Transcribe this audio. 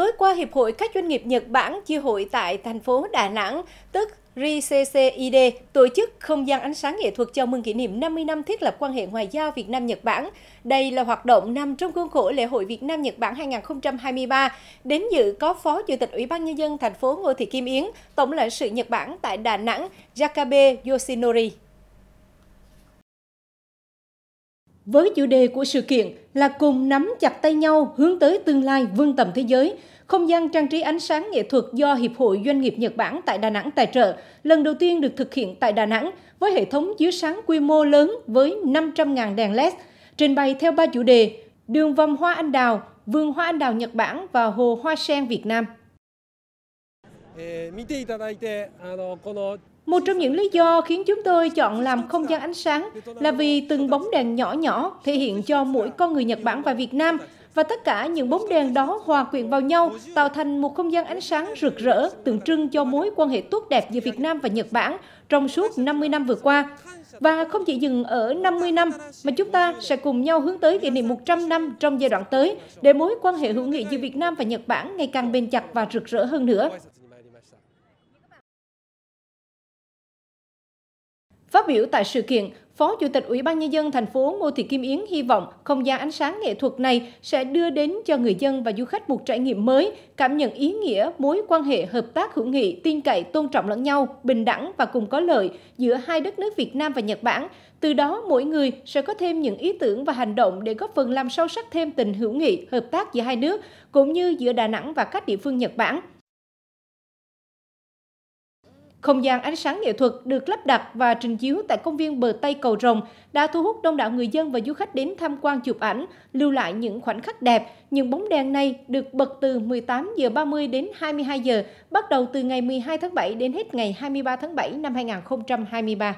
Tối qua, Hiệp hội các doanh nghiệp Nhật Bản chi hội tại thành phố Đà Nẵng, tức RCCID, tổ chức không gian ánh sáng nghệ thuật chào mừng kỷ niệm 50 năm thiết lập quan hệ ngoại giao Việt Nam-Nhật Bản. Đây là hoạt động nằm trong khuôn khổ lễ hội Việt Nam-Nhật Bản 2023. Đến dự có Phó Chủ tịch Ủy ban Nhân dân thành phố Ngô Thị Kim Yến, Tổng lãnh sự Nhật Bản tại Đà Nẵng, Jakabe Yoshinori. Với chủ đề của sự kiện là cùng nắm chặt tay nhau hướng tới tương lai vương tầm thế giới, không gian trang trí ánh sáng nghệ thuật do Hiệp hội Doanh nghiệp Nhật Bản tại Đà Nẵng tài trợ lần đầu tiên được thực hiện tại Đà Nẵng với hệ thống chiếu sáng quy mô lớn với 500.000 đèn LED, trình bày theo ba chủ đề Đường vòng hoa anh đào, vườn hoa anh đào Nhật Bản và hồ hoa sen Việt Nam. Một trong những lý do khiến chúng tôi chọn làm không gian ánh sáng là vì từng bóng đèn nhỏ nhỏ thể hiện cho mỗi con người Nhật Bản và Việt Nam và tất cả những bóng đèn đó hòa quyện vào nhau tạo thành một không gian ánh sáng rực rỡ tượng trưng cho mối quan hệ tốt đẹp giữa Việt Nam và Nhật Bản trong suốt 50 năm vừa qua. Và không chỉ dừng ở 50 năm, mà chúng ta sẽ cùng nhau hướng tới kỷ niệm 100 năm trong giai đoạn tới để mối quan hệ hữu nghị giữa Việt Nam và Nhật Bản ngày càng bền chặt và rực rỡ hơn nữa. Phát biểu tại sự kiện, Phó Chủ tịch Ủy ban Nhân dân thành phố Ngô Thị Kim Yến hy vọng không gian ánh sáng nghệ thuật này sẽ đưa đến cho người dân và du khách một trải nghiệm mới, cảm nhận ý nghĩa mối quan hệ hợp tác hữu nghị, tin cậy, tôn trọng lẫn nhau, bình đẳng và cùng có lợi giữa hai đất nước Việt Nam và Nhật Bản. Từ đó, mỗi người sẽ có thêm những ý tưởng và hành động để góp phần làm sâu sắc thêm tình hữu nghị, hợp tác giữa hai nước, cũng như giữa Đà Nẵng và các địa phương Nhật Bản. Không gian ánh sáng nghệ thuật được lắp đặt và trình chiếu tại công viên bờ Tây Cầu Rồng đã thu hút đông đảo người dân và du khách đến tham quan chụp ảnh, lưu lại những khoảnh khắc đẹp. Những bóng đèn này được bật từ 18 giờ 30 đến 22 giờ, bắt đầu từ ngày 12 tháng 7 đến hết ngày 23 tháng 7 năm 2023.